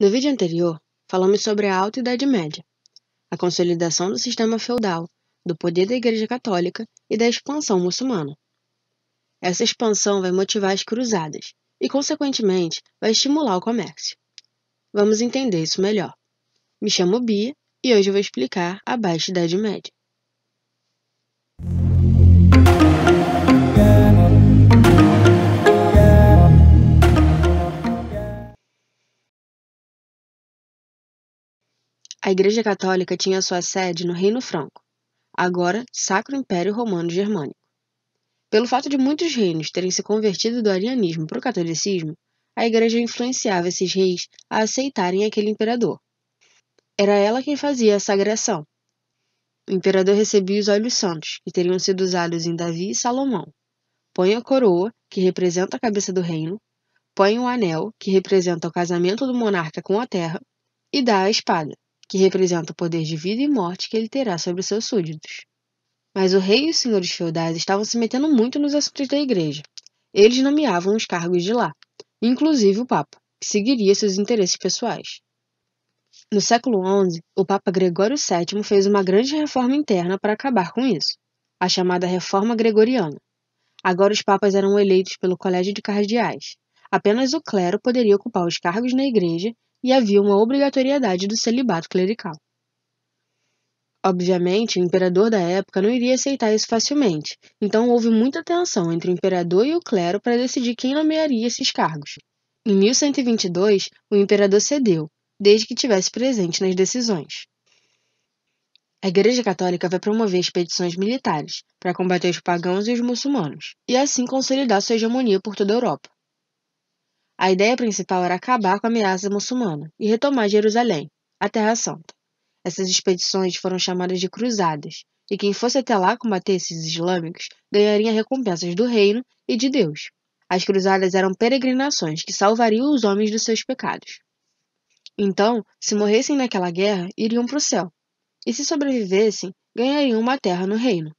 No vídeo anterior, falamos sobre a Alta Idade Média, a consolidação do sistema feudal, do poder da Igreja Católica e da expansão muçulmana. Essa expansão vai motivar as cruzadas e, consequentemente, vai estimular o comércio. Vamos entender isso melhor. Me chamo Bia e hoje vou explicar a Baixa Idade Média. A Igreja Católica tinha sua sede no Reino Franco, agora Sacro Império Romano Germânico. Pelo fato de muitos reinos terem se convertido do arianismo para o catolicismo, a Igreja influenciava esses reis a aceitarem aquele imperador. Era ela quem fazia a sagração. O imperador recebia os olhos santos, que teriam sido usados em Davi e Salomão. Põe a coroa, que representa a cabeça do reino, põe o um anel, que representa o casamento do monarca com a terra, e dá a espada que representa o poder de vida e morte que ele terá sobre seus súditos. Mas o rei e os senhores feudais estavam se metendo muito nos assuntos da igreja. Eles nomeavam os cargos de lá, inclusive o Papa, que seguiria seus interesses pessoais. No século XI, o Papa Gregório VII fez uma grande reforma interna para acabar com isso, a chamada Reforma Gregoriana. Agora os papas eram eleitos pelo Colégio de Cardeais. Apenas o clero poderia ocupar os cargos na igreja e havia uma obrigatoriedade do celibato clerical. Obviamente, o imperador da época não iria aceitar isso facilmente, então houve muita tensão entre o imperador e o clero para decidir quem nomearia esses cargos. Em 1122, o imperador cedeu, desde que tivesse presente nas decisões. A Igreja Católica vai promover expedições militares para combater os pagãos e os muçulmanos, e assim consolidar sua hegemonia por toda a Europa. A ideia principal era acabar com a ameaça muçulmana e retomar Jerusalém, a Terra Santa. Essas expedições foram chamadas de cruzadas, e quem fosse até lá combater esses islâmicos ganharia recompensas do reino e de Deus. As cruzadas eram peregrinações que salvariam os homens dos seus pecados. Então, se morressem naquela guerra, iriam para o céu, e se sobrevivessem, ganhariam uma terra no reino.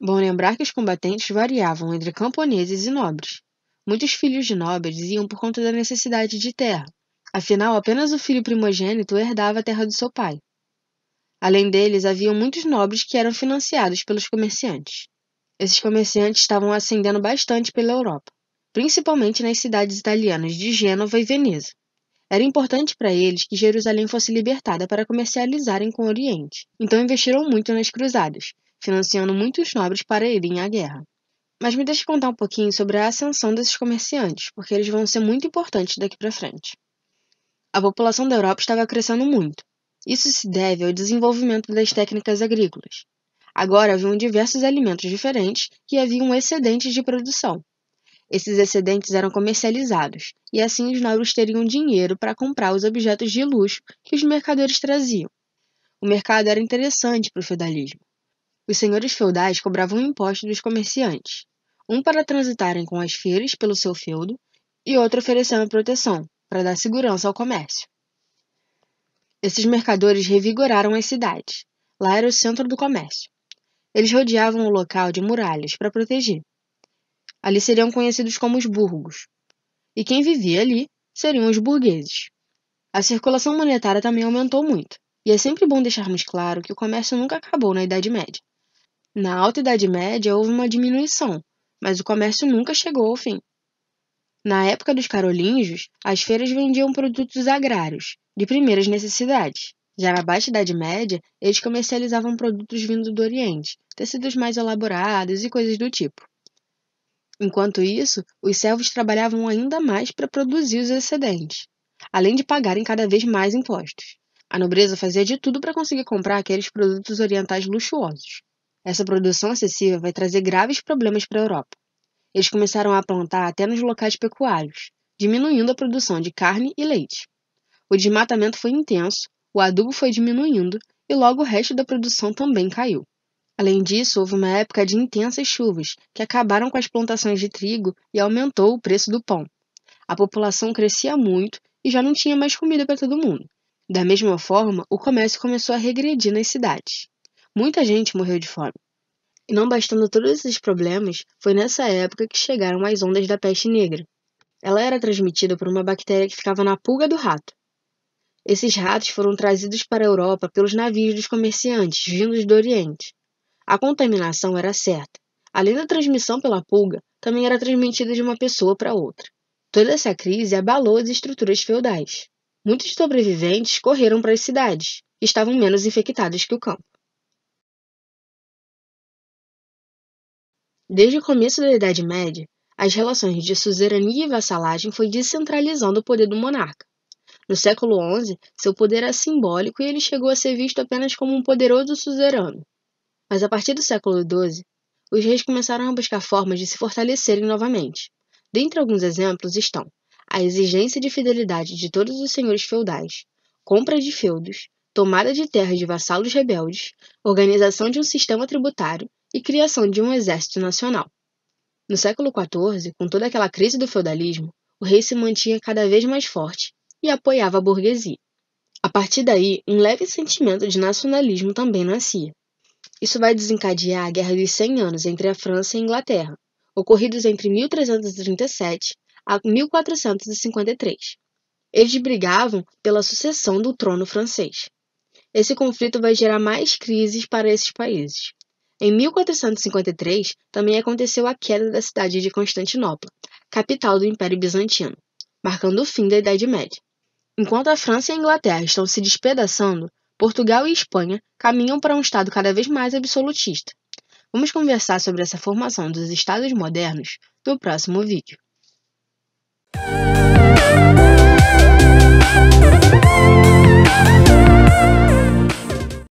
Bom lembrar que os combatentes variavam entre camponeses e nobres muitos filhos de nobres iam por conta da necessidade de terra. Afinal, apenas o filho primogênito herdava a terra do seu pai. Além deles, haviam muitos nobres que eram financiados pelos comerciantes. Esses comerciantes estavam ascendendo bastante pela Europa, principalmente nas cidades italianas de Gênova e Veneza. Era importante para eles que Jerusalém fosse libertada para comercializarem com o Oriente, então investiram muito nas cruzadas, financiando muitos nobres para irem à guerra. Mas me deixe contar um pouquinho sobre a ascensão desses comerciantes, porque eles vão ser muito importantes daqui para frente. A população da Europa estava crescendo muito. Isso se deve ao desenvolvimento das técnicas agrícolas. Agora haviam diversos alimentos diferentes e haviam excedentes de produção. Esses excedentes eram comercializados, e assim os nobres teriam dinheiro para comprar os objetos de luxo que os mercadores traziam. O mercado era interessante para o feudalismo os senhores feudais cobravam impostos dos comerciantes, um para transitarem com as feiras pelo seu feudo e outro oferecendo proteção, para dar segurança ao comércio. Esses mercadores revigoraram as cidades. Lá era o centro do comércio. Eles rodeavam o local de muralhas para proteger. Ali seriam conhecidos como os burgos. E quem vivia ali seriam os burgueses. A circulação monetária também aumentou muito, e é sempre bom deixarmos claro que o comércio nunca acabou na Idade Média. Na Alta Idade Média houve uma diminuição, mas o comércio nunca chegou ao fim. Na época dos carolíngios, as feiras vendiam produtos agrários, de primeiras necessidades. Já na Baixa Idade Média, eles comercializavam produtos vindos do Oriente, tecidos mais elaborados e coisas do tipo. Enquanto isso, os servos trabalhavam ainda mais para produzir os excedentes, além de pagarem cada vez mais impostos. A nobreza fazia de tudo para conseguir comprar aqueles produtos orientais luxuosos, essa produção excessiva vai trazer graves problemas para a Europa. Eles começaram a plantar até nos locais pecuários, diminuindo a produção de carne e leite. O desmatamento foi intenso, o adubo foi diminuindo e logo o resto da produção também caiu. Além disso, houve uma época de intensas chuvas que acabaram com as plantações de trigo e aumentou o preço do pão. A população crescia muito e já não tinha mais comida para todo mundo. Da mesma forma, o comércio começou a regredir nas cidades. Muita gente morreu de fome. E não bastando todos esses problemas, foi nessa época que chegaram as ondas da peste negra. Ela era transmitida por uma bactéria que ficava na pulga do rato. Esses ratos foram trazidos para a Europa pelos navios dos comerciantes vindos do Oriente. A contaminação era certa. Além da transmissão pela pulga, também era transmitida de uma pessoa para outra. Toda essa crise abalou as estruturas feudais. Muitos sobreviventes correram para as cidades, que estavam menos infectados que o campo. Desde o começo da Idade Média, as relações de suzerania e vassalagem foi descentralizando o poder do monarca. No século XI, seu poder era é simbólico e ele chegou a ser visto apenas como um poderoso suzerano. Mas a partir do século XII, os reis começaram a buscar formas de se fortalecerem novamente. Dentre alguns exemplos estão a exigência de fidelidade de todos os senhores feudais, compra de feudos, tomada de terras de vassalos rebeldes, organização de um sistema tributário, e criação de um exército nacional. No século XIV, com toda aquela crise do feudalismo, o rei se mantinha cada vez mais forte e apoiava a burguesia. A partir daí, um leve sentimento de nacionalismo também nascia. Isso vai desencadear a Guerra dos Cem Anos entre a França e a Inglaterra, ocorridos entre 1337 a 1453. Eles brigavam pela sucessão do trono francês. Esse conflito vai gerar mais crises para esses países. Em 1453, também aconteceu a queda da cidade de Constantinopla, capital do Império Bizantino, marcando o fim da Idade Média. Enquanto a França e a Inglaterra estão se despedaçando, Portugal e Espanha caminham para um Estado cada vez mais absolutista. Vamos conversar sobre essa formação dos Estados modernos no próximo vídeo. Música